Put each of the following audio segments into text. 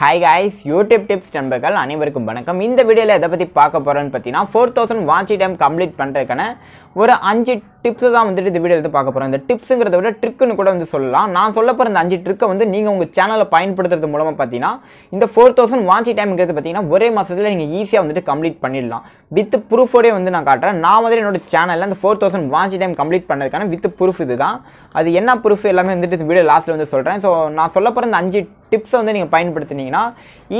hi guys YouTube tips நண்பர்கள் அனைவருக்கும் வணக்கம் இந்த வீடியோவில் எதை பற்றி பார்க்க போகிறோன்னு பார்த்தீங்கன்னா four thousand watch time complete பண்ணுறதுக்கான ஒரு அஞ்சு டிப்ஸை தான் வந்துட்டு இந்த வீடியோ எடுத்து பார்க்க போகிறோம் இந்த டிப்ஸுங்கிறத விட ட்ரிக்குன்னு கூட வந்து சொல்லலாம் நான் சொல்ல போகிற இந்த அஞ்சு ட்ரிக்கை வந்து நீங்கள் உங்கள் சேனலை பயன்படுத்துறது மூலமாக பார்த்தீங்கன்னா இந்த ஃபோர் தௌசண்ட் வாட்சி டைம்ங்கிறது பார்த்தீங்கன்னா ஒரே மாதத்தில் நீங்கள் ஈஸியாக வந்துட்டு கம்ப்ளீட் பண்ணிடலாம் வித் ப்ரூஃபோடே வந்து நான் காட்டுறேன் நான் வந்து என்னோட சேனலில் அந்த four thousand watch time complete பண்ணதுக்கான வித் ப்ரூஃப் இது தான் அது என்ன ப்ரூஃப் எல்லாமே வந்துட்டு இந்த வீடியோ லாஸ்ட்டில் வந்து சொல்கிறேன் ஸோ நான் சொல்ல போகிற இந்த அஞ்சு டிப்ஸை வந்து நீங்கள் பயன்படுத்தினீங்கன்னா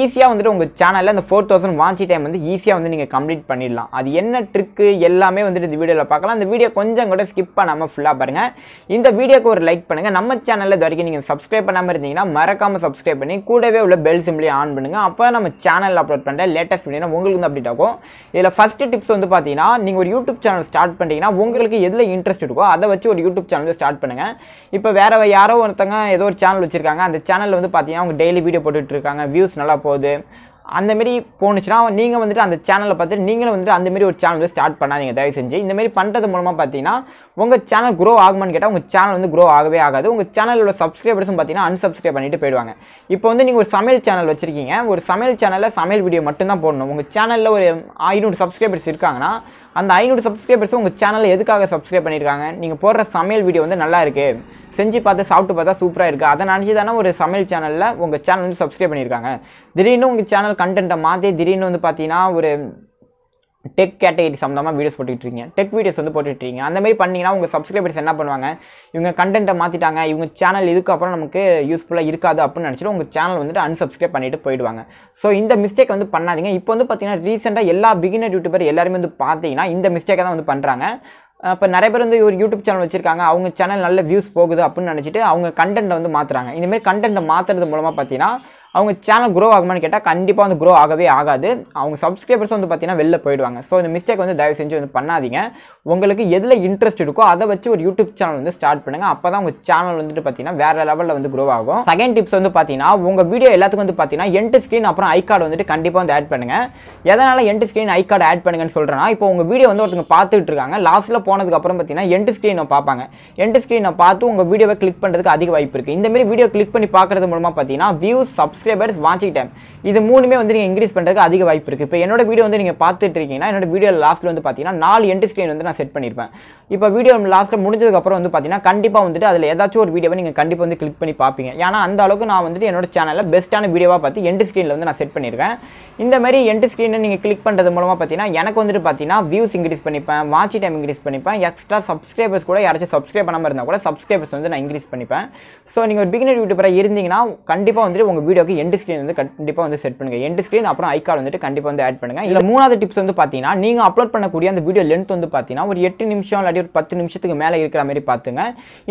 ஈஸியாக வந்துட்டு உங்கள் சேனலில் அந்த ஃபோர் தௌசண்ட் வாட்சி டைம் வந்து ஈஸியாக வந்து நீங்கள் கம்ப்ளீட் பண்ணிடலாம் அது என்ன ட்ரிக்கு எல்லாமே வந்துட்டு இந்த வீடியோவில் பார்க்கலாம் அந்த வீடியோ கொஞ்சம் கூட ஸ்கிப் பண்ணாமல் ஃபுல்லாக பாருங்கள் இந்த வீடியோக்கு ஒரு லைக் பண்ணுங்கள் நம்ம சேனலில் இது வரைக்கும் நீங்கள் சப்ஸ்கிரைப் பண்ணாமல் இருந்தீங்கன்னா மறக்காமல் சப்ஸ்கிரைப் பண்ணி கூடவே உள்ள பெல் சிம்லையும் ஆன் பண்ணுங்கள் அப்போ நம்ம சேனலில் அப்லோட் பண்ணுற லேட்டஸ்ட் வீடியோ உங்களுக்கு வந்து அப்டேட் ஆகும் இதில் ஃபஸ்ட்டு டிப்ஸ் வந்து பார்த்தீங்கன்னா நீங்கள் ஒரு யூடியூப் சேனல் ஸ்டார்ட் பண்ணிட்டீங்கன்னா உங்களுக்கு எதில் இன்ட்ரெஸ்ட் இருக்கோ அதை வச்சு ஒரு யூடியூப் சேனல் ஸ்டார்ட் பண்ணுங்கள் இப்போ வேறு யாரோ ஒருத்தங்க ஏதோ ஒரு சேனல் வச்சுருக்காங்க அந்த சேனலில் வந்து பார்த்தீங்கன்னா அவங்க டெய்லி வீடியோ போட்டுட்ருக்காங்க வியூஸ் நல்லா போகுது அந்தமாரி போணுச்சுன்னா நீங்கள் வந்துட்டு அந்த சேனலை பார்த்துட்டு நீங்களும் வந்துட்டு அந்தமாரி ஒரு சேனல் ஸ்டார்ட் பண்ணாதீங்க தயவு செஞ்சு இந்தமாரி பண்ணுறது மூலமாக பார்த்தீங்கன்னா உங்கள் சேனல் க்ரோ ஆகுமான்னு கேட்டால் உங்கள் சேனல் வந்து க்ரோ ஆகவே ஆகாது உங்கள் சேனலோட சப்ஸ்கிரைபர்ஸும் பார்த்தீங்கன்னா அன்சப்ஸ்கிரைப் பண்ணிட்டு போயிடுவாங்க இப்போ வந்து நீங்கள் ஒரு சமையல் சேனல் வச்சுருக்கீங்க ஒரு சமையல் சேனலில் சமையல் வீடியோ மட்டும்தான் போடணும் உங்கள் சேனலில் ஒரு ஐநூறு சப்ஸ்கிரைபர்ஸ் இருக்காங்கன்னா அந்த ஐநூறு சப்ஸ்கிரைபர்ஸும் உங்கள் சேனலில் எதுக்காக சப்ஸ்கிரைப் பண்ணியிருக்காங்க நீங்கள் போடுற சமையல் வீடியோ வந்து நல்லா இருக்குது செஞ்சு பார்த்து சாப்பிட்டு பார்த்தா சூப்பராக இருக்குது அதை நினச்சி தானே ஒரு சமையல் சேனலில் உங்கள் சேனல் வந்து சப்ஸ்கிரைப் பண்ணியிருக்காங்க திடீர்னு உங்கள் சேனல் கண்டென்ட்டை மாற்றி திடீர்னு வந்து பார்த்தீங்கன்னா ஒரு டெக் கேட்டகரி சம்மந்தமாக வீடியோஸ் இருக்கீங்க டெக் வீடியோஸ் வந்து போட்டுட்ருக்கீங்க அந்த மாதிரி பண்ணிங்கன்னா உங்கள் சப்ஸ்கிரைபர்ஸ் என்ன பண்ணுவாங்க இவங்க கண்டென்ட்டை மாற்றிட்டாங்க இவங்க சேனல் இதுக்கப்புறம் நமக்கு யூஸ்ஃபுல்லாக இருக்காது அப்படின்னு நினச்சிட்டு உங்கள் சேனல் வந்துட்டு அன்சப்ஸ்கிரைப் பண்ணிட்டு போயிடுவாங்க ஸோ இந்த மிஸ்டேக் வந்து பண்ணாதீங்க இப்போ வந்து பார்த்தீங்கன்னா ரீசெண்டாக எல்லா பிகினர் யூடியூபர் எல்லாருமே வந்து பார்த்தீங்கன்னா இந்த மிஸ்டேக்கை தான் வந்து பண்ணுறாங்க இப்போ நிறைய பேர் வந்து ஒரு யூடியூப் சேனல் வச்சுருக்காங்க அவங்க சேனல் நல்ல வியூஸ் போகுது அப்படின்னு நினச்சிட்டு அவங்க கண்டென்ட்டை வந்து மாற்றுறாங்க இந்தமாரி கண்டென்ட்டை மாற்றுறது மூலமாக பார்த்தீங்கன்னா அவங்க சேனல் க்ரோ ஆகுமான்னு கேட்டால் கண்டிப்பாக வந்து க்ரோ ஆகவே ஆகாது அவங்க சப்ஸ்கிரைபர்ஸ் வந்து பார்த்தீங்கன்னா வெளில போயிடுவாங்க ஸோ இந்த மிஸ்டேக் வந்து தயவு செஞ்சு வந்து பண்ணாதீங்க உங்களுக்கு எதில் இன்ட்ரெஸ்ட் இருக்கோ அதை வச்சு ஒரு யூடியூப் சேனல் வந்து ஸ்டார்ட் பண்ணுங்கள் அப்போ தான் உங்கள் சேனல் வந்துட்டு பார்த்தீங்கன்னா வேறு லெவலில் வந்து க்ரோ ஆகும் செகண்ட் டிப்ஸ் வந்து பார்த்தீங்கன்னா உங்கள் வீடியோ எல்லாத்துக்கும் வந்து பார்த்தீங்கன்னா எண்ட் ஸ்க்ரீன் அப்புறம் ஐ கார்டு வந்துட்டு கண்டிப்பாக வந்து ஆட் பண்ணுங்கள் எதனால் எண்ட் ஸ்க்ரீன் ஐ கார்டு ஆட் பண்ணுங்கன்னு சொல்கிறேன்னா இப்போ உங்கள் வீடியோ வந்து ஒருத்தங்க பார்த்துட்டு இருக்காங்க லாஸ்ட்டில் போனதுக்கப்புறம் பார்த்தீங்கன்னா எண்ட் ஸ்க்ரீனை பார்ப்பாங்க எண்ட் ஸ்க்ரீனை பார்த்து உங்கள் வீடியோவை கிளிக் பண்ணுறதுக்கு அதிக வாய்ப்பு இருக்குது இந்தமாரி வீடியோ கிளிக் பண்ணி பார்க்குறது மூலமாக பார்த்தீங்கன்னா வியூ சப்ஸ் சப்ஸ்கிரைபர்ஸ் வாட்சிங் டைம் இது மூணுமே வந்து நீங்கள் இன்க்ரீஸ் பண்ணுறதுக்கு அதிக வாய்ப்பு இருக்குது இப்போ என்னோட வீடியோ வந்து நீங்கள் பார்த்துட்டு இருக்கீங்கன்னா என்னோட வீடியோ லாஸ்ட்டில் வந்து பார்த்தீங்கன்னா நாலு எண்டு ஸ்க்ரீன் வந்து நான் செட் பண்ணியிருப்பேன் இப்போ வீடியோ லாஸ்ட்டில் முடிஞ்சதுக்கப்புறம் வந்து பார்த்தீங்கன்னா கண்டிப்பாக வந்துட்டு அதில் ஏதாச்சும் ஒரு வீடியோவை நீங்கள் கண்டிப்பாக வந்து கிளிக் பண்ணி பார்ப்பீங்க ஏன்னா அந்த அளவுக்கு நான் வந்துட்டு என்னோட சேனலில் பெஸ்ட்டான வீடியோவாக பார்த்து எண்டு ஸ்க்ரீனில் வந்து நான் செட் பண்ணியிருக்கேன் இந்த மாதிரி எண்டு ஸ்க்ரீனை நீங்கள் கிளிக் பண்ணுறது மூலமாக பார்த்தீங்கன்னா எனக்கு வந்துட்டு பார்த்தீங்கன்னா வியூஸ் இன்க்ரீஸ் பண்ணிப்பேன் வாட்ச் டைம் இன்க்ரீஸ் பண்ணிப்பேன் எக்ஸ்ட்ரா சப்ஸ்கிரைபர்ஸ் கூட யாராச்சும் சப்ஸ்கிரைப் பண்ணாமல் இருந்தால் கூட சப்ஸ்கிரைபர்ஸ் வந்து நான் இன்க்ரீஸ் பண்ணிப்பேன் ஸோ நீங்கள் ஒரு பிகினர் யூடியூபராக இருந்தீங்கன்னா கண்டிப்பாக வந்துட்டு உங்கள் வீடியோக்கு எண்டு ஸ்க்ரீன் வந்து கண்டிப்பாக வந்து செட் பண்ணுங்கள் எண்டு ஸ்க்ரீன் அப்புறம் ஐ கார்டு வந்துட்டு கண்டிப்பாக வந்து ஆட் பண்ணுங்கள் இல்லை மூணாவது டிப்ஸ் வந்து பார்த்தீங்கன்னா நீங்கள் அப்லோட் பண்ணக்கூடிய அந்த வீடியோ லென்த் வந்து பார்த்தீங்கன்னா ஒரு எட்டு நிமிஷம் இல்லாட்டி ஒரு பத்து நிமிஷத்துக்கு மேலே இருக்கிற மாதிரி பார்த்துங்க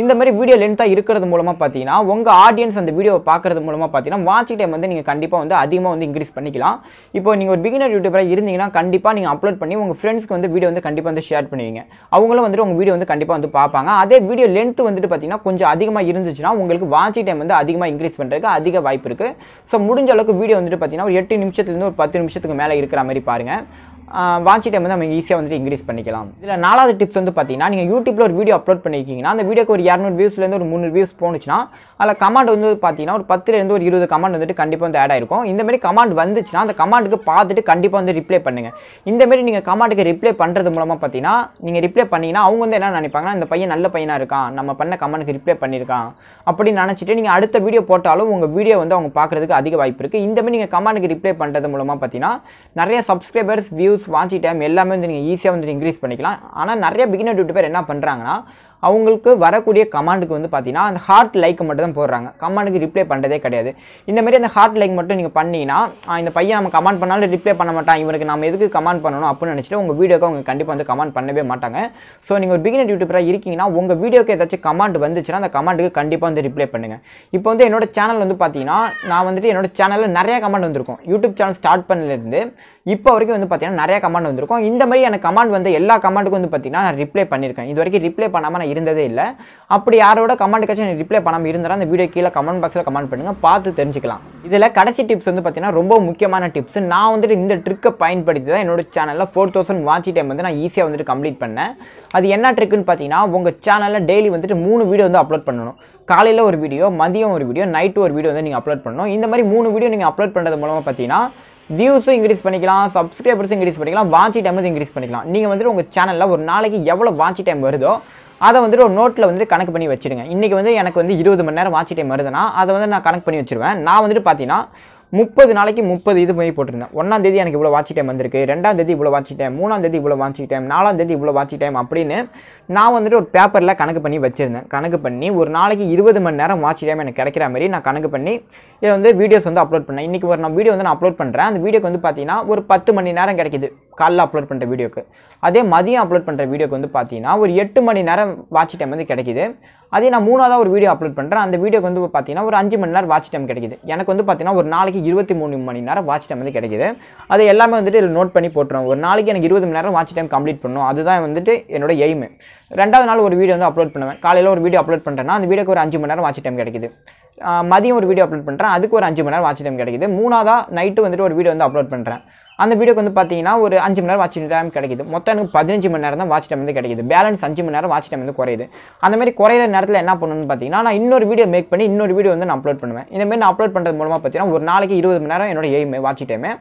இந்த மாதிரி வீடியோ லென்த்தாக இருக்கிறது மூலமாக பார்த்தீங்கன்னா உங்கள் ஆடியன்ஸ் அந்த வீடியோவை பார்க்குறது மூலமாக பார்த்தீங்கன்னா வாட்சிங் டைம் வந்து நீங்கள் கண்டிப்பாக வந்து அதிகமாக வந்து இன்க்ரீஸ் பண்ணிக்கலாம் இப்போ நீங்கள் ஒரு பிகினர் யூடியூபராக இருந்தீங்கன்னா கண்டிப்பாக நீங்கள் அப்லோட் பண்ணி உங்கள் ஃப்ரெண்ட்ஸ்க்கு வந்து வீடியோ வந்து கண்டிப்பாக வந்து ஷேர் பண்ணுவீங்க அவங்களும் வந்துட்டு உங்கள் வீடியோ வந்து கண்டிப்பாக வந்து பார்ப்பாங்க அதே வீடியோ லென்த் வந்துட்டு பார்த்தீங்கன்னா கொஞ்சம் அதிகமாக இருந்துச்சுன்னா உங்களுக்கு வாட்சிங் டைம் வந்து அதிகமாக இன்க்ரீஸ் பண்ணுறதுக்கு அதிக வாய்ப்பு இருக்குது ஸோ முடிஞ்ச அளவுக்கு வீடியோ வந்துட்டு பார்த்தீங்கன்னா ஒரு எட்டு நிமிஷத்துலேருந்து ஒரு பத்து நிமிஷத்துக்கு மேலே இருக்கிற மாதிரி பாருங்கள் வாட்ச் டைம் வந்து நம்ம ஈஸியாக வந்துட்டு இன்க்ரீஸ் பண்ணிக்கலாம் இதில் நாலாவது டிப்ஸ் வந்து பார்த்தீங்கன்னா நீங்கள் யூடியூப்பில் ஒரு வீடியோ அப்லோட் பண்ணியிருக்கீங்கன்னா அந்த வீடியோக்கு ஒரு இரநூறு வியூஸ்லேருந்து ஒரு முந்நூறு வியூஸ் போனுச்சுன்னா அதில் கமெண்ட் வந்து பார்த்தீங்கன்னா ஒரு பத்துலேருந்து ஒரு இருபது கமெண்ட் வந்துட்டு கண்டிப்பாக வந்து ஆட் ஆயிருக்கும் இந்தமாரி கமெண்ட் வந்துச்சுன்னா அந்த கமெண்ட்டுக்கு பார்த்துட்டு கண்டிப்பாக வந்து ரிப்ளை பண்ணுங்கள் இந்தமாரி நீங்கள் கமாண்ட்டுக்கு ரிப்ளை பண்ணுறது மூலமாக பார்த்தீங்கன்னா நீங்கள் ரிப்ளை பண்ணிங்கன்னா அவங்க வந்து என்ன நினைப்பாங்கன்னா இந்த பையன் நல்ல பையனாக இருக்கான் நம்ம பண்ண கமெண்ட்டுக்கு ரிப்ளை பண்ணியிருக்கான் அப்படின்னு நினச்சிட்டு நீங்கள் அடுத்த வீடியோ போட்டாலும் உங்கள் வீடியோ வந்து அவங்க பார்க்குறதுக்கு அதிக வாய்ப்பு இருக்குது இந்தமாரி நீங்கள் கமாண்டுக்கு ரிப்ளை பண்ணுறது மூலமாக பார்த்தீங்கன்னா நிறைய subscribers view views watch time எல்லாமே வந்து நீங்கள் ஈஸியாக வந்து இன்க்ரீஸ் பண்ணிக்கலாம் ஆனால் நிறைய பிகினர் டியூட்டி பேர் என்ன பண்ணுறாங்கன்னா அவங்களுக்கு வரக்கூடிய கமாண்டுக்கு வந்து பார்த்தீங்கன்னா அந்த ஹார்ட் லைக் மட்டும் தான் போடுறாங்க கமாண்டுக்கு ரிப்ளை பண்ணுறதே கிடையாது இந்தமாரி அந்த ஹார்ட் லைக் மட்டும் நீங்கள் பண்ணிங்கன்னா இந்த பையன் நம்ம கமாண்ட் பண்ணாலும் ரிப்ளை பண்ண மாட்டான் இவனுக்கு நம்ம எதுக்கு கமாண்ட் பண்ணணும் அப்படின்னு நினச்சிட்டு உங்கள் வீடியோக்கு அவங்க கண்டிப்பாக வந்து கமாண்ட் பண்ணவே மாட்டாங்க ஸோ நீங்கள் ஒரு பிகினர் யூடியூபராக இருக்கீங்கன்னா உங்கள் வீடியோக்கு ஏதாச்சும் கமாண்ட் வந்துச்சுன்னா அந்த கமாண்டுக்கு கண்டிப்பாக வந்து ரிப்ளை பண்ணுங்கள் இப்போ வந்து என்னோட சேனல் வந்து பார்த்தீங்கன்னா நான் வந்துட்டு என்னோட சேனலில் நிறையா கமாண்ட் வந்திருக்கும் யூடியூப் சேனல் ஸ்டார்ட் பண்ணலேருந்து இப்போ வரைக்கும் வந்து பார்த்தீங்கன்னா நிறையா கமாண்ட் வந்திருக்கும் இந்த மாதிரி எனக்கு கமாண்ட் வந்து எல்லா கமாண்டுக்கும் வந்து பார்த்தீங்கன்னா நான் ரிப்ளை பண்ணியிருக்கேன் இது வரைக்கும் ரிப்ளை பண்ணாமல் நான் இருந்ததே இல்லை அப்படி யாரோட கமெண்ட்டுக்காச்சும் எனக்கு ரிப்ளை பண்ணாமல் இருந்தால் அந்த வீடியோ கீழே கமெண்ட் பாக்ஸில் கமெண்ட் பண்ணுங்கள் பார்த்து தெரிஞ்சுக்கலாம் இதில் கடைசி டிப்ஸ் வந்து பார்த்தீங்கன்னா ரொம்ப முக்கியமான டிப்ஸ் நான் வந்துட்டு இந்த ட்ரிக்கை பயன்படுத்தி தான் என்னோட சேனலில் ஃபோர் தௌசண்ட் வாட்சி டைம் வந்து நான் ஈஸியாக வந்துட்டு கம்ப்ளீட் பண்ணேன் அது என்ன ட்ரிக்குன்னு பார்த்தீங்கன்னா உங்கள் சேனலில் டெய்லி வந்துட்டு மூணு வீடியோ வந்து அப்லோட் பண்ணணும் காலையில் ஒரு வீடியோ மதியம் ஒரு வீடியோ நைட்டு ஒரு வீடியோ வந்து நீங்கள் அப்லோட் பண்ணணும் இந்த மாதிரி மூணு வீடியோ நீங்கள் அப்லோட் பண்ணுறது மூலமாக பார்த்தீங்கன்னா வியூஸும் இன்க்ரீஸ் பண்ணிக்கலாம் சப்ஸ்கிரைபர்ஸும் இன்க்ரீஸ் பண்ணிக்கலாம் வாட்சி டைம் வந்து இன்க்ரீஸ் பண்ணிக்கலாம் நீங்கள் வந்துட்டு உங்கள் சேனலில் ஒரு நாளைக்கு எவ்வளோ வாட்சி டைம் வருதோ அதை வந்துட்டு ஒரு நோட்டில் வந்துட்டு கணக்கு பண்ணி வச்சுடுங்க இன்றைக்கி வந்து எனக்கு வந்து இருபது மணி நேரம் வாட்ச் டைம் வருதுன்னா அதை வந்து நான் கணக்கு பண்ணி வச்சுருவேன் நான் வந்துட்டு பார்த்தீங்கன்னா முப்பது நாளைக்கு முப்பது இது போய் போட்டிருந்தேன் ஒன்றாம் தேதி எனக்கு இவ்வளோ வாட்சி டைம் வந்திருக்கு ரெண்டாம் தேதி இவ்வளோ வாட்சி டைம் மூணாம் தேதி இவ்வளோ வாட்சி டைம் நாலாம் தேதி இவ்வளோ வாட்சி டைம் அப்படின்னு நான் வந்துட்டு ஒரு பேப்பரில் கணக்கு பண்ணி வச்சுருந்தேன் கணக்கு பண்ணி ஒரு நாளைக்கு இருபது மணி நேரம் வாட்சி டைம் எனக்கு கிடைக்கிற மாதிரி நான் கணக்கு பண்ணி இதை வந்து வீடியோஸ் வந்து அப்லோட் பண்ணேன் இன்றைக்கி ஒரு நான் வீடியோ வந்து நான் அப்லோட் பண்ணுறேன் அந்த வீடியோக்கு வந்து பார்த்தீங்கன்னா ஒரு பத்து மணி நேரம் கிடைக்கிது காலைல அப்லோட் பண்ணுற வீடியோக்கு அதே மதியம் அப்லோட் பண்ணுற வீடியோக்கு வந்து பார்த்தீங்கன்னா ஒரு எட்டு மணி நேரம் வாட்ச் டைம் வந்து கிடைக்கிது அதே நான் மூணாவதாக ஒரு வீடியோ அப்லோட் பண்ணுறேன் அந்த வீடியோக்கு வந்து பார்த்தீங்கன்னா ஒரு அஞ்சு மணி நேரம் வாட்ச் டைம் கிடைக்குது எனக்கு வந்து பார்த்தீங்கன்னா ஒரு நாளைக்கு இருபத்தி மூணு மணி நேரம் வாட்ச் டைம் வந்து கிடைக்குது அது எல்லாமே வந்துட்டு இதில் நோட் பண்ணி போட்டுருவோம் ஒரு நாளைக்கு எனக்கு இருபது மணி நேரம் வாட்ச் டைம் கம்ப்ளீட் பண்ணணும் அதுதான் வந்துட்டு என்னோட எய்மு ரெண்டாவது நாள் ஒரு வீடியோ வந்து அப்லோட் பண்ணுவேன் காலையில் ஒரு வீடியோ அப்லோட் பண்ணுறேன்னா அந்த வீடியோக்கு ஒரு அஞ்சு மணி நேரம் வாட்ச் டைம் கிடைக்குது மதியம் ஒரு வீடியோ அப்லோட் பண்ணுறேன் அதுக்கு ஒரு அஞ்சு மணி நேரம் வாட்ச் டைம் கிடைக்குது மூணாவதாக நைட்டு வந்துட்டு ஒரு வீடியோ வந்து அப்லோட் பண்ணுறேன் அந்த வீடியோக்கு வந்து பார்த்தீங்கன்னா ஒரு அஞ்சு மணி நேரம் வாட்ச் டைம் கிடைக்குது மொத்தம் எனக்கு பதினஞ்சு மணி நேரம் தான் வாட்ச் டைம் வந்து கிடைக்குது பேலன்ஸ் அஞ்சு மணி நேரம் வாட்ச் டைம் வந்து குறையுது அந்த மாதிரி குறையிற நேரத்தில் என்ன பண்ணணும்னு பார்த்தீங்கன்னா நான் இன்னொரு வீடியோ மேக் பண்ணி இன்னொரு வீடியோ வந்து நான் அப்லோட் பண்ணுவேன் இந்தமாரி நான் அப்லோட் பண்ணுறது மூலமாக பார்த்தீங்கன்னா ஒரு நாளைக்கு இருபது மணி நேரம் என்னோட எய்மே வாட்ச் டைமே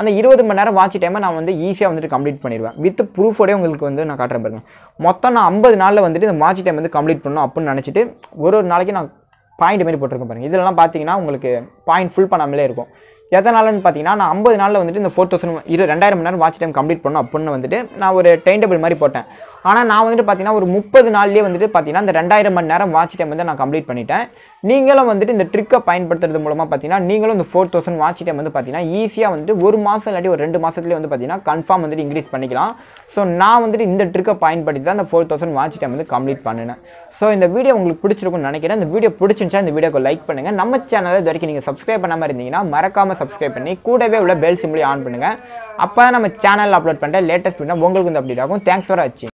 அந்த இருபது மணி நேரம் வாட்ச் டைமை நான் வந்து ஈஸியாக வந்துட்டு கம்ப்ளீட் பண்ணிடுவேன் வித் ப்ரூஃபோடே உங்களுக்கு வந்து நான் காட்டுறேன் பாருங்கள் மொத்தம் நான் ஐம்பது நாளில் வந்துட்டு இந்த வாட்ச் டைம் வந்து கம்ப்ளீட் பண்ணணும் அப்படின்னு நினச்சிட்டு ஒரு ஒரு நாளைக்கு நான் பாயிண்ட் மாரி போட்டிருக்கேன் பாருங்கள் இதெல்லாம் பார்த்தீங்கன்னா உங்களுக்கு பாயிண்ட் ஃபுல் பண்ணாமலே இருக்கும் எதனாலன்னு பார்த்தீங்கன்னா நான் ஐம்பது நாளில் வந்துட்டு இந்த ஃபோர் தௌசண்ட் இரு ரெண்டாயிரம் மணி நேரம் வாட்ச் டைம் கம்ப்ளீட் பண்ணும் அப்படின்னு வந்துட்டு நான் ஒரு டைம் டேபிள் மாதிரி போட்டேன் ஆனால் நான் வந்துட்டு பார்த்தீங்கன்னா ஒரு முப்பது நாள்லேயே வந்துட்டு பார்த்தீங்கன்னா இந்த ரெண்டாயிரம் மணி நேரம் வாட்ச் டைம் வந்து நான் கம்ப்ளீட் பண்ணிட்டேன் நீங்களும் வந்துட்டு இந்த ட்ரிக்கை பயன்படுத்துறது மூலமாக பார்த்தீங்கன்னா நீங்களும் இந்த ஃபோர் தௌசண்ட் வாட்ச் டைம் வந்து பார்த்தீங்கன்னா ஈஸியாக வந்துட்டு ஒரு மாதம் இல்லாட்டி ஒரு ரெண்டு மாதத்துலேயே வந்து பார்த்தீங்கன்னா கன்ஃபார்ம் வந்துட்டு இன்க்ரீஸ் பண்ணிக்கலாம் ஸோ நான் வந்துட்டு இந்த ட்ரிக்கை பயன்படுத்தி தான் இந்த ஃபோர் தௌசண்ட் வாட்ச் டைம் வந்து கம்ப்ளீட் பண்ணினேன் ஸோ இந்த வீடியோ உங்களுக்கு பிடிச்சிருக்கும்னு நினைக்கிறேன் இந்த வீடியோ பிடிச்சிருந்துச்சா இந்த வீடியோக்கு லைக் பண்ணுங்கள் நம்ம சேனலை இது வரைக்கும் நீங்கள் சப்ஸ்கிரைப் பண்ணாமல் இருந்தீங்கன்னா மறக்காமல் மறக்காமல் சப்ஸ்கிரைப் பண்ணி கூடவே உள்ள பெல் சிம்பிளி ஆன் பண்ணுங்கள் அப்போ நம்ம சேனல் அப்லோட் பண்ணுற லேட்டஸ்ட் பண்ணால் உங்களுக்கு வந்து அப்டேட் ஆகும் தேங்க்ஸ் ஃபார் வாட்சிங்